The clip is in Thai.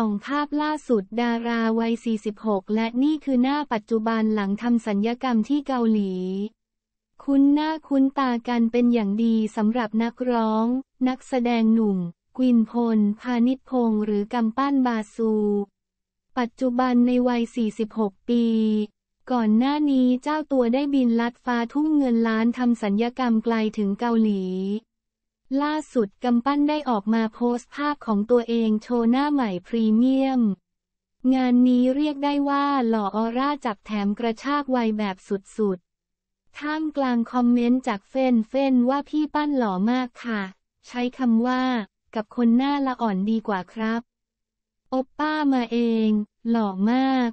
ส่องภาพล่าสุดดาราวัย 46 และนี่คือหน้าปัจจุบันหลังทำสัญญกรรมที่เกาหลี คุ้นหน้าคุ้นตากันเป็นอย่างดีสำหรับนักร้อง นักแสดงหนุ่ม กวินพล พาณิชพงศ์หรือกำปั้นบาซู ปัจจุบันในวัย 46 ปี ก่อนหน้านี้เจ้าตัวได้บินลัดฟ้าทุ่งเงินล้านทำสัญญกรรมไกลถึงเกาหลีล่าสุดกำปั้นได้ออกมาโพสต์ภาพของตัวเองโชว์หน้าใหม่พรีเมียม งานนี้เรียกได้ว่าหล่อออร่าจับแถมกระชากวัยแบบสุดๆ ท่ามกลางคอมเมนต์จากเฟนเฟนว่าพี่ปั้นหล่อมากค่ะ ใช้คำว่ากับคนหน้าละอ่อนดีกว่าครับอบป้ามาเอง หล่อมาก